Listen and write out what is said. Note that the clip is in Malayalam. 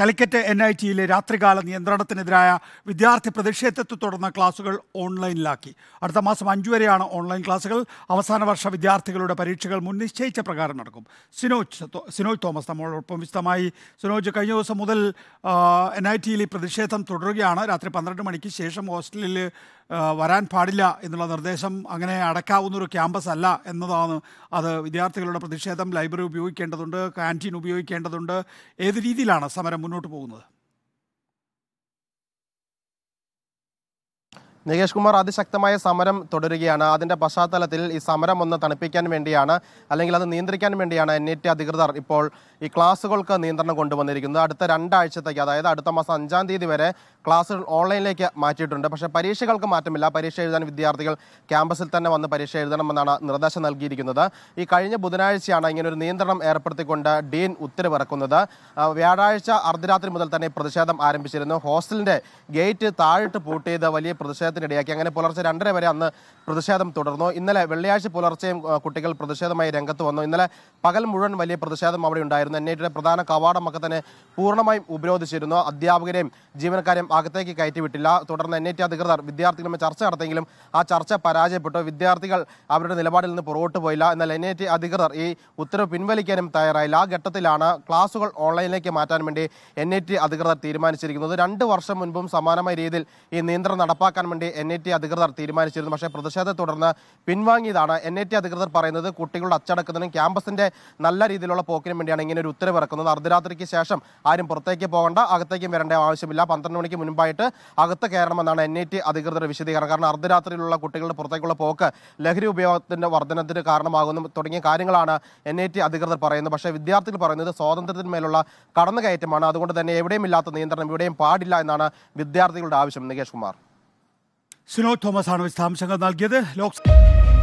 കലിക്കറ്റ് എൻ ഐ ടിയിലെ രാത്രികാല നിയന്ത്രണത്തിനെതിരായ വിദ്യാർത്ഥി പ്രതിഷേധത്തെ തുടർന്ന് ക്ലാസുകൾ ഓൺലൈനിലാക്കി അടുത്ത മാസം അഞ്ചു വരെയാണ് ഓൺലൈൻ ക്ലാസുകൾ അവസാന വർഷ വിദ്യാർത്ഥികളുടെ പരീക്ഷകൾ മുൻനിശ്ചയിച്ച പ്രകാരം നടക്കും സിനോജ് സിനോജ് തോമസ് നമ്മളോടൊപ്പം വിശദമായി സിനോജ് കഴിഞ്ഞ ദിവസം മുതൽ എൻ ഐ ടിയിൽ ഈ പ്രതിഷേധം തുടരുകയാണ് രാത്രി പന്ത്രണ്ട് മണിക്ക് ശേഷം ഹോസ്റ്റലിൽ വരാൻ പാടില്ല എന്നുള്ള നിർദ്ദേശം അങ്ങനെ അടക്കാവുന്നൊരു ക്യാമ്പസ് അല്ല എന്നതാണ് അത് വിദ്യാർത്ഥികളുടെ പ്രതിഷേധം ലൈബ്രറി ഉപയോഗിക്കേണ്ടതുണ്ട് ക്യാൻറ്റീൻ ഉപയോഗിക്കേണ്ടതുണ്ട് ഏത് രീതിയിലാണ് സമരം മുന്നോട്ട് പോകുന്നത് നികേഷ് കുമാർ അതിശക്തമായ സമരം തുടരുകയാണ് അതിന്റെ പശ്ചാത്തലത്തിൽ ഈ സമരം ഒന്ന് തണുപ്പിക്കാൻ വേണ്ടിയാണ് അല്ലെങ്കിൽ അത് നിയന്ത്രിക്കാൻ വേണ്ടിയാണ് എൻ ഐ ടി അധികൃതർ ഇപ്പോൾ ഈ ക്ലാസുകൾക്ക് നിയന്ത്രണം കൊണ്ടുവന്നിരിക്കുന്നത് അടുത്ത രണ്ടാഴ്ചത്തേക്ക് അതായത് അടുത്ത മാസം അഞ്ചാം തീയതി വരെ ക്ലാസ്സുകൾ ഓൺലൈനിലേക്ക് മാറ്റിയിട്ടുണ്ട് പക്ഷേ പരീക്ഷകൾക്ക് മാറ്റമില്ല പരീക്ഷ എഴുതാൻ വിദ്യാർത്ഥികൾ ക്യാമ്പസിൽ തന്നെ വന്ന് പരീക്ഷ എഴുതണമെന്നാണ് നിർദ്ദേശം നൽകിയിരിക്കുന്നത് ഈ കഴിഞ്ഞ ബുധനാഴ്ചയാണ് ഇങ്ങനെ ഒരു നിയന്ത്രണം ഏർപ്പെടുത്തിക്കൊണ്ട് ഡീൻ ഉത്തരവിറക്കുന്നത് വ്യാഴാഴ്ച അർദ്ധരാത്രി മുതൽ തന്നെ പ്രതിഷേധം ആരംഭിച്ചിരുന്നു ഹോസ്റ്റലിന്റെ ഗേറ്റ് താഴിട്ട് പൂട്ടിയത് വലിയ പ്രതിഷേധം പ്രതിഷേധത്തിനിടയാക്കി അങ്ങനെ പുലർച്ചെ രണ്ടര വരെ അന്ന് പ്രതിഷേധം തുടർന്നു ഇന്നലെ വെള്ളിയാഴ്ച പുലർച്ചെയും കുട്ടികൾ പ്രതിഷേധമായി രംഗത്ത് വന്നു ഇന്നലെ പകൽ മുഴുവൻ വലിയ പ്രതിഷേധം അവിടെ ഉണ്ടായിരുന്നു എൻ പ്രധാന കവാടമൊക്കെ തന്നെ പൂർണ്ണമായും ഉപരോധിച്ചിരുന്നു അധ്യാപകരെയും ജീവനക്കാരെയും അകത്തേക്ക് കയറ്റിവിട്ടില്ല തുടർന്ന് എൻ അധികൃതർ വിദ്യാർത്ഥികളുമായി ചർച്ച നടത്തിയെങ്കിലും ആ ചർച്ച പരാജയപ്പെട്ടു വിദ്യാർത്ഥികൾ അവരുടെ നിലപാടിൽ നിന്ന് പുറകോട്ട് പോയില്ല എന്നാൽ എൻ അധികൃതർ ഈ ഉത്തരവ് പിൻവലിക്കാനും തയ്യാറായില്ല ആ ഘട്ടത്തിലാണ് ക്ലാസുകൾ ഓൺലൈനിലേക്ക് മാറ്റാൻ വേണ്ടി എൻ അധികൃതർ തീരുമാനിച്ചിരിക്കുന്നത് രണ്ട് വർഷം മുൻപും സമാനമായ രീതിയിൽ ഈ നിയന്ത്രണം നടപ്പാക്കാൻ വേണ്ടി വേണ്ടി എൻ ഐ ടി അധികൃതർ തീരുമാനിച്ചിരുന്നു പക്ഷേ പ്രതിഷേധത്തെ തുടർന്ന് പിൻവാങ്ങിയതാണ് എൻ ഐ ടി അധികൃതർ പറയുന്നത് കുട്ടികളുടെ അച്ചടക്കത്തിനും ക്യാമ്പസിന്റെ നല്ല രീതിയിലുള്ള പോക്കിനും വേണ്ടിയാണ് ഇങ്ങനെ ഒരു ഉത്തരവ് ഇറക്കുന്നത് അർദ്ധരാത്രിക്ക് ശേഷം ആരും പുറത്തേക്ക് പോകേണ്ട അകത്തേക്കും വരേണ്ട ആവശ്യമില്ല പന്ത്രണ്ട് മണിക്ക് മുൻപായിട്ട് അകത്ത് കയറണമെന്നാണ് എൻ ഐ ടി അധികൃതരുടെ വിശദീകരണം കാരണം അർദ്ധരാത്രിയിലുള്ള കുട്ടികളുടെ പുറത്തേക്കുള്ള പോക്ക് ലഹരി ഉപയോഗത്തിന്റെ വർധനത്തിന് കാരണമാകുന്നു തുടങ്ങിയ കാര്യങ്ങളാണ് എൻ ഐ ടി അധികൃതർ പറയുന്നത് പക്ഷേ വിദ്യാർത്ഥികൾ പറയുന്നത് സ്വാതന്ത്ര്യത്തിന്മേലുള്ള കടന്നുകയറ്റമാണ് അതുകൊണ്ട് തന്നെ എവിടെയും ഇല്ലാത്ത നിയന്ത്രണം ഇവിടെയും പാടില്ല എന്നാണ് വിദ്യാർത്ഥികളുടെ ആവശ്യം Nikesh Kumar Sino Thomas Harvest Ham Shangal Nalgede lok.